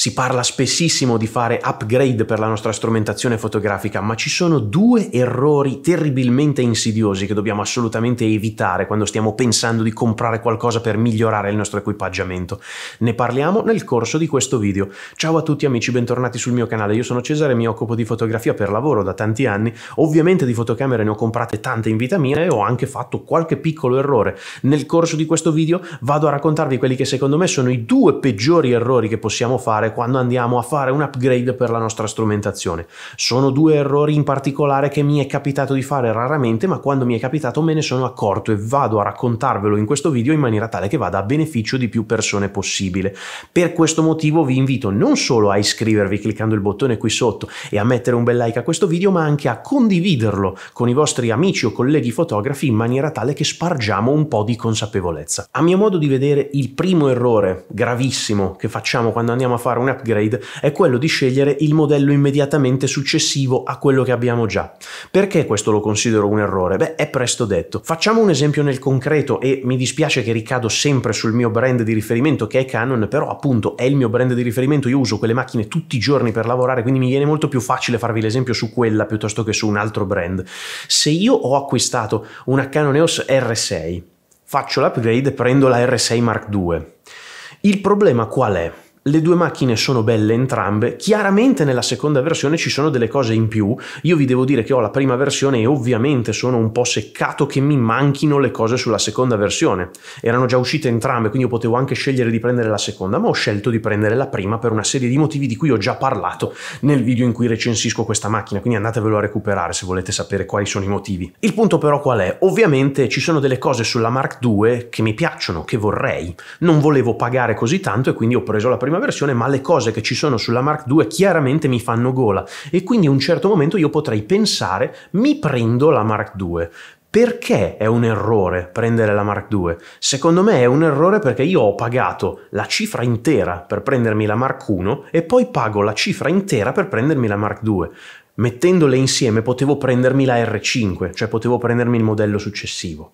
Si parla spessissimo di fare upgrade per la nostra strumentazione fotografica, ma ci sono due errori terribilmente insidiosi che dobbiamo assolutamente evitare quando stiamo pensando di comprare qualcosa per migliorare il nostro equipaggiamento. Ne parliamo nel corso di questo video. Ciao a tutti amici, bentornati sul mio canale. Io sono Cesare, mi occupo di fotografia per lavoro da tanti anni. Ovviamente di fotocamere ne ho comprate tante in vita mia e ho anche fatto qualche piccolo errore. Nel corso di questo video vado a raccontarvi quelli che secondo me sono i due peggiori errori che possiamo fare fare quando andiamo a fare un upgrade per la nostra strumentazione. Sono due errori in particolare che mi è capitato di fare raramente, ma quando mi è capitato me ne sono accorto e vado a raccontarvelo in questo video in maniera tale che vada a beneficio di più persone possibile. Per questo motivo vi invito non solo a iscrivervi cliccando il bottone qui sotto e a mettere un bel like a questo video, ma anche a condividerlo con i vostri amici o colleghi fotografi in maniera tale che spargiamo un po' di consapevolezza. A mio modo di vedere, il primo errore gravissimo che facciamo quando andiamo a fare fare un upgrade è quello di scegliere il modello immediatamente successivo a quello che abbiamo già. Perché questo lo considero un errore? Beh, è presto detto. Facciamo un esempio nel concreto e mi dispiace che ricado sempre sul mio brand di riferimento che è Canon, però appunto è il mio brand di riferimento, io uso quelle macchine tutti i giorni per lavorare, quindi mi viene molto più facile farvi l'esempio su quella piuttosto che su un altro brand. Se io ho acquistato una Canon EOS R6, faccio l'upgrade e prendo la R6 Mark II. Il problema qual è? Le due macchine sono belle entrambe, chiaramente nella seconda versione ci sono delle cose in più, io vi devo dire che ho la prima versione e ovviamente sono un po' seccato che mi manchino le cose sulla seconda versione, erano già uscite entrambe quindi io potevo anche scegliere di prendere la seconda, ma ho scelto di prendere la prima per una serie di motivi di cui ho già parlato nel video in cui recensisco questa macchina, quindi andatevelo a recuperare se volete sapere quali sono i motivi. Il punto però qual è? Ovviamente ci sono delle cose sulla Mark II che mi piacciono, che vorrei, non volevo pagare così tanto e quindi ho preso la prima prima versione, ma le cose che ci sono sulla Mark II chiaramente mi fanno gola e quindi a un certo momento io potrei pensare mi prendo la Mark II. Perché è un errore prendere la Mark II? Secondo me è un errore perché io ho pagato la cifra intera per prendermi la Mark I e poi pago la cifra intera per prendermi la Mark II. Mettendole insieme potevo prendermi la R5, cioè potevo prendermi il modello successivo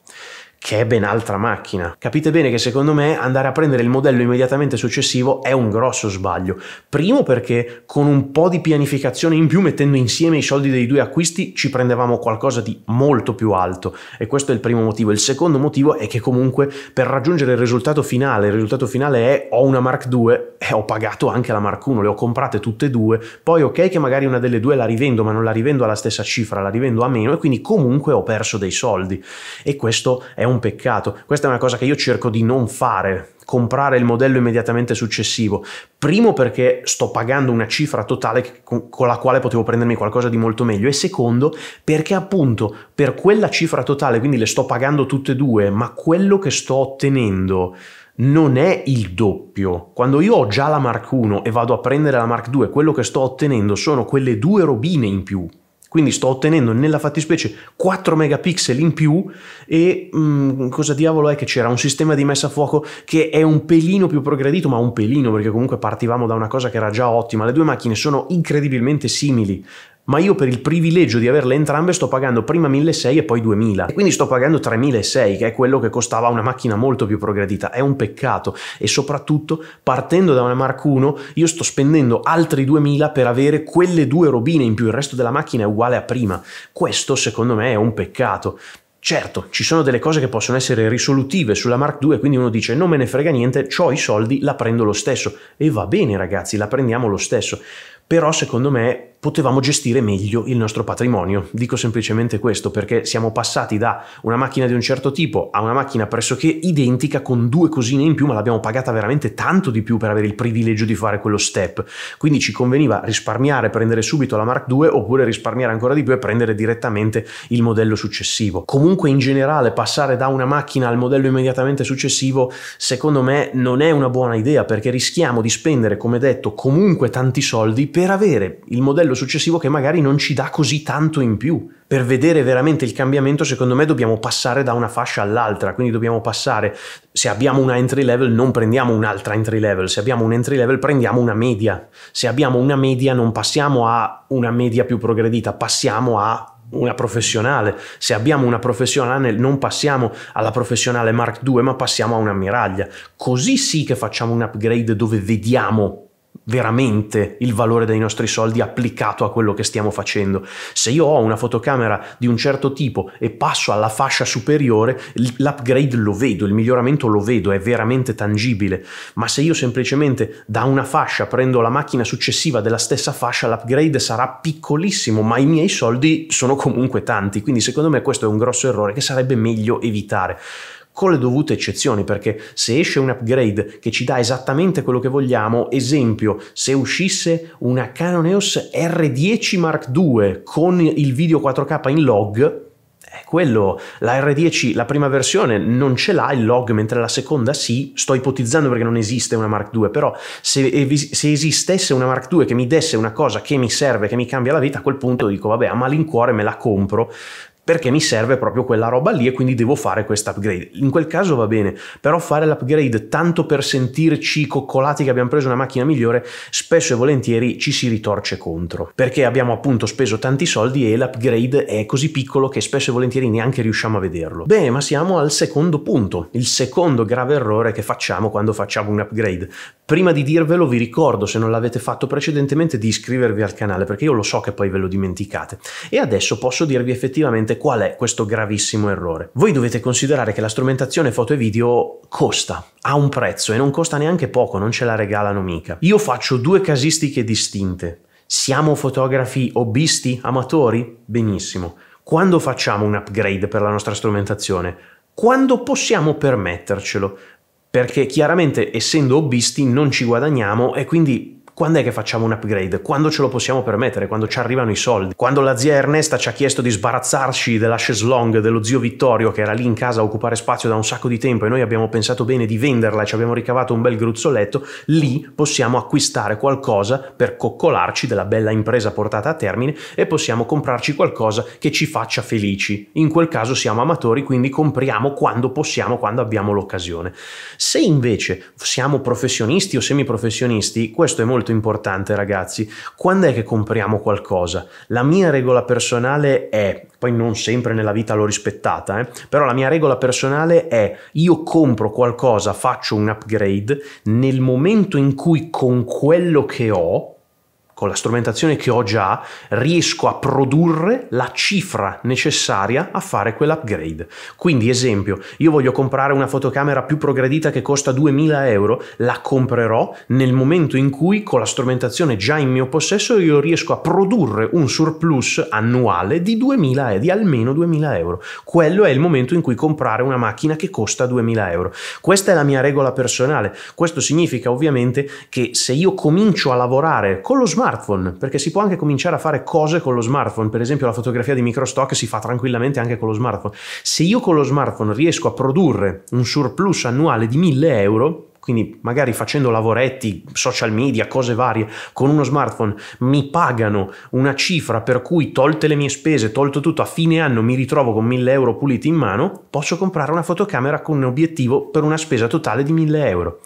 che è ben altra macchina. Capite bene che secondo me andare a prendere il modello immediatamente successivo è un grosso sbaglio. Primo perché con un po' di pianificazione in più, mettendo insieme i soldi dei due acquisti, ci prendevamo qualcosa di molto più alto e questo è il primo motivo. Il secondo motivo è che comunque per raggiungere il risultato finale, il risultato finale è ho una Mark 2 e ho pagato anche la Mark 1, le ho comprate tutte e due, poi ok che magari una delle due la rivendo ma non la rivendo alla stessa cifra, la rivendo a meno e quindi comunque ho perso dei soldi e questo è un un peccato. Questa è una cosa che io cerco di non fare, comprare il modello immediatamente successivo. Primo perché sto pagando una cifra totale con la quale potevo prendermi qualcosa di molto meglio e secondo perché appunto per quella cifra totale, quindi le sto pagando tutte e due, ma quello che sto ottenendo non è il doppio. Quando io ho già la Mark 1 e vado a prendere la Mark 2, quello che sto ottenendo sono quelle due robine in più quindi sto ottenendo nella fattispecie 4 megapixel in più e mh, mm, cosa diavolo è che c'era? Un sistema di messa a fuoco che è un pelino più progredito, ma un pelino perché comunque partivamo da una cosa che era già ottima. Le due macchine sono incredibilmente simili ma io per il privilegio di averle entrambe sto pagando prima 1.600 e poi 2.000 e quindi sto pagando 3.600 che è quello che costava una macchina molto più progredita è un peccato e soprattutto partendo da una Mark 1 io sto spendendo altri 2.000 per avere quelle due robine in più il resto della macchina è uguale a prima questo secondo me è un peccato Certo, ci sono delle cose che possono essere risolutive sulla Mark II, quindi uno dice non me ne frega niente, ho i soldi, la prendo lo stesso. E va bene ragazzi, la prendiamo lo stesso però secondo me potevamo gestire meglio il nostro patrimonio. Dico semplicemente questo perché siamo passati da una macchina di un certo tipo a una macchina pressoché identica con due cosine in più, ma l'abbiamo pagata veramente tanto di più per avere il privilegio di fare quello step. Quindi ci conveniva risparmiare, prendere subito la Mark II oppure risparmiare ancora di più e prendere direttamente il modello successivo. Comunque in generale passare da una macchina al modello immediatamente successivo secondo me non è una buona idea perché rischiamo di spendere, come detto, comunque tanti soldi per avere il modello successivo che magari non ci dà così tanto in più. Per vedere veramente il cambiamento, secondo me dobbiamo passare da una fascia all'altra, quindi dobbiamo passare, se abbiamo una entry level non prendiamo un'altra entry level, se abbiamo un entry level prendiamo una media, se abbiamo una media non passiamo a una media più progredita, passiamo a una professionale. Se abbiamo una professionale, non passiamo alla professionale Mark II, ma passiamo a un'ammiraglia. Così sì che facciamo un upgrade dove vediamo veramente il valore dei nostri soldi applicato a quello che stiamo facendo. Se io ho una fotocamera di un certo tipo e passo alla fascia superiore, l'upgrade lo vedo, il miglioramento lo vedo, è veramente tangibile, ma se io semplicemente da una fascia prendo la macchina successiva della stessa fascia, l'upgrade sarà piccolissimo, ma i miei soldi sono comunque tanti, quindi secondo me questo è un grosso errore che sarebbe meglio evitare con le dovute eccezioni, perché se esce un upgrade che ci dà esattamente quello che vogliamo, esempio, se uscisse una Canon EOS R10 Mark II con il video 4K in log, eh, quello, la R10, la prima versione non ce l'ha il log, mentre la seconda sì, sto ipotizzando perché non esiste una Mark II, però se, se, esistesse una Mark II che mi desse una cosa che mi serve, che mi cambia la vita, a quel punto dico vabbè, a malincuore me la compro, perché mi serve proprio quella roba lì e quindi devo fare questo upgrade. In quel caso va bene, però fare l'upgrade tanto per sentirci coccolati che abbiamo preso una macchina migliore, spesso e volentieri ci si ritorce contro, perché abbiamo appunto speso tanti soldi e l'upgrade è così piccolo che spesso e volentieri neanche riusciamo a vederlo. Bene, ma siamo al secondo punto, il secondo grave errore che facciamo quando facciamo un upgrade. Prima di dirvelo vi ricordo, se non l'avete fatto precedentemente, di iscrivervi al canale, perché io lo so che poi ve lo dimenticate. E adesso posso dirvi effettivamente Ovviamente qual è questo gravissimo errore? Voi dovete considerare che la strumentazione foto e video costa, ha un prezzo e non costa neanche poco, non ce la regalano mica. Io faccio due casistiche distinte. Siamo fotografi hobbisti, amatori? Benissimo. Quando facciamo un upgrade per la nostra strumentazione? Quando possiamo permettercelo? Perché chiaramente essendo hobbisti non ci guadagniamo e quindi quando è che facciamo un upgrade? Quando ce lo possiamo permettere? Quando ci arrivano i soldi? Quando la zia Ernesta ci ha chiesto di sbarazzarci della chaise longue dello zio Vittorio che era lì in casa a occupare spazio da un sacco di tempo e noi abbiamo pensato bene di venderla e ci abbiamo ricavato un bel gruzzoletto, lì possiamo acquistare qualcosa per coccolarci della bella impresa portata a termine e possiamo comprarci qualcosa che ci faccia felici. In quel caso siamo amatori, quindi compriamo quando possiamo, quando abbiamo l'occasione. Se invece siamo professionisti o semiprofessionisti, questo è molto molto importante ragazzi, quando è che compriamo qualcosa? La mia regola personale è, poi non sempre nella vita l'ho rispettata, eh, però la mia regola personale è io compro qualcosa, faccio un upgrade nel momento in cui con quello che ho con la strumentazione che ho già, riesco a produrre la cifra necessaria a fare quell'upgrade. Quindi, esempio, io voglio comprare una fotocamera più progredita che costa 2000 euro, la comprerò nel momento in cui con la strumentazione già in mio possesso io riesco a produrre un surplus annuale di 2000 e di almeno 2000 euro. Quello è il momento in cui comprare una macchina che costa 2000 euro. Questa è la mia regola personale. Questo significa ovviamente che se io comincio a lavorare con lo smartphone smartphone, perché si può anche cominciare a fare cose con lo smartphone, per esempio la fotografia di microstock si fa tranquillamente anche con lo smartphone. Se io con lo smartphone riesco a produrre un surplus annuale di 1000 euro, quindi magari facendo lavoretti, social media, cose varie, con uno smartphone mi pagano una cifra per cui tolte le mie spese, tolto tutto, a fine anno mi ritrovo con 1000 euro puliti in mano, posso comprare una fotocamera con un obiettivo per una spesa totale di 1000 euro.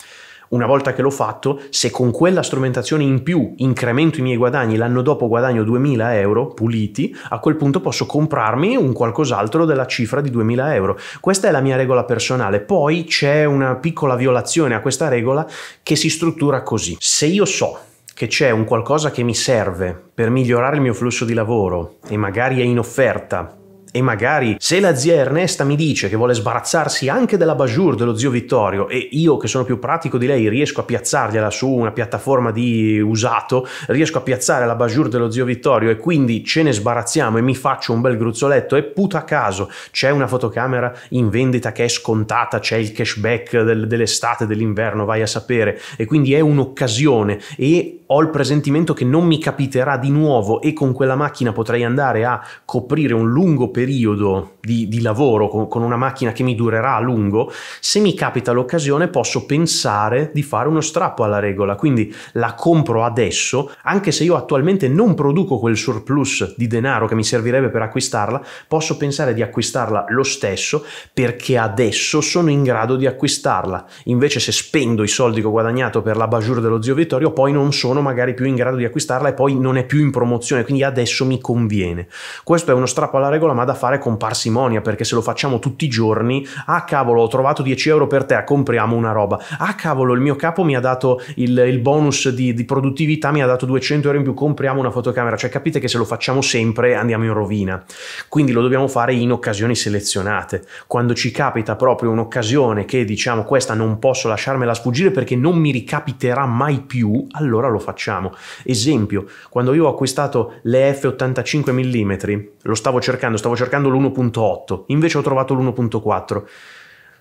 Una volta che l'ho fatto, se con quella strumentazione in più incremento i miei guadagni, l'anno dopo guadagno 2000 euro puliti, a quel punto posso comprarmi un qualcos'altro della cifra di 2000 euro. Questa è la mia regola personale. Poi c'è una piccola violazione a questa regola che si struttura così. Se io so che c'è un qualcosa che mi serve per migliorare il mio flusso di lavoro e magari è in offerta e magari se la zia Ernesta mi dice che vuole sbarazzarsi anche della Bajour dello zio Vittorio e io che sono più pratico di lei riesco a piazzargliela su una piattaforma di usato, riesco a piazzare la Bajour dello zio Vittorio e quindi ce ne sbarazziamo e mi faccio un bel gruzzoletto e puta caso c'è una fotocamera in vendita che è scontata, c'è il cashback del, dell'estate, dell'inverno, vai a sapere e quindi è un'occasione e ho il presentimento che non mi capiterà di nuovo e con quella macchina potrei andare a coprire un lungo periodo periodo di, di lavoro con, con, una macchina che mi durerà a lungo, se mi capita l'occasione posso pensare di fare uno strappo alla regola, quindi la compro adesso, anche se io attualmente non produco quel surplus di denaro che mi servirebbe per acquistarla, posso pensare di acquistarla lo stesso perché adesso sono in grado di acquistarla. Invece se spendo i soldi che ho guadagnato per la bajure dello zio Vittorio, poi non sono magari più in grado di acquistarla e poi non è più in promozione, quindi adesso mi conviene. Questo è uno strappo alla regola, ma da fare con parsimonia, perché se lo facciamo tutti i giorni, ah cavolo, ho trovato 10 euro per te, ah, compriamo una roba, ah cavolo, il mio capo mi ha dato il, il bonus di, di, produttività, mi ha dato 200 euro in più, compriamo una fotocamera, cioè capite che se lo facciamo sempre andiamo in rovina. Quindi lo dobbiamo fare in occasioni selezionate, quando ci capita proprio un'occasione che diciamo questa non posso lasciarmela sfuggire perché non mi ricapiterà mai più, allora lo facciamo. Esempio, quando io ho acquistato le F85 mm, lo stavo cercando, stavo cercando l'1.8, invece ho trovato l'1.4.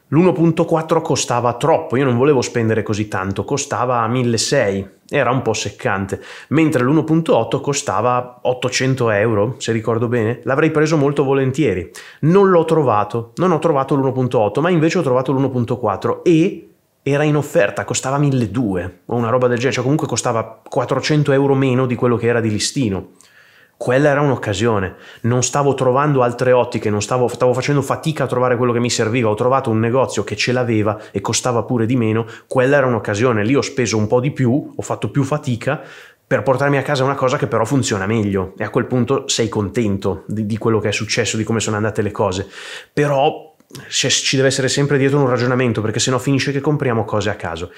L'1.4 costava troppo, io non volevo spendere così tanto, costava 1.600, era un po' seccante, mentre l'1.8 costava 800 euro, se ricordo bene, l'avrei preso molto volentieri. Non l'ho trovato, non ho trovato l'1.8, ma invece ho trovato l'1.4 e era in offerta, costava 1.200 o una roba del genere, cioè comunque costava 400 euro meno di quello che era di listino quella era un'occasione, non stavo trovando altre ottiche, stavo, stavo, facendo fatica a trovare quello che mi serviva, ho trovato un negozio che ce l'aveva e costava pure di meno, quella era un'occasione, lì ho speso un po' di più, ho fatto più fatica per portarmi a casa una cosa che però funziona meglio e a quel punto sei contento di, di quello che è successo, di come sono andate le cose, però ci deve essere sempre dietro un ragionamento perché sennò finisce che compriamo cose a caso.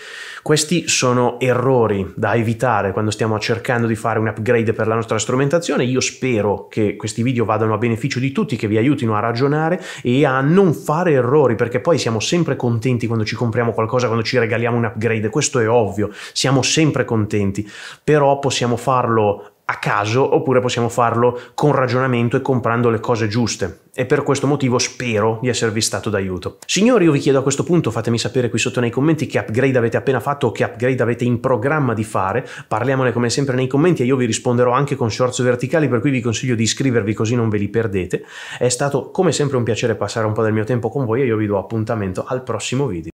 Questi sono errori da evitare quando stiamo cercando di fare un upgrade per la nostra strumentazione. Io spero che questi video vadano a beneficio di tutti, che vi aiutino a ragionare e a non fare errori perché poi siamo sempre contenti quando ci compriamo qualcosa, quando ci regaliamo un upgrade, questo è ovvio, siamo sempre contenti, però possiamo farlo a caso oppure possiamo farlo con ragionamento e comprando le cose giuste e per questo motivo spero di esservi stato d'aiuto. Signori io vi chiedo a questo punto fatemi sapere qui sotto nei commenti che upgrade avete appena fatto o che upgrade avete in programma di fare, parliamone come sempre nei commenti e io vi risponderò anche con shorts verticali per cui vi consiglio di iscrivervi così non ve li perdete. È stato come sempre un piacere passare un po' del mio tempo con voi e io vi do appuntamento al prossimo video.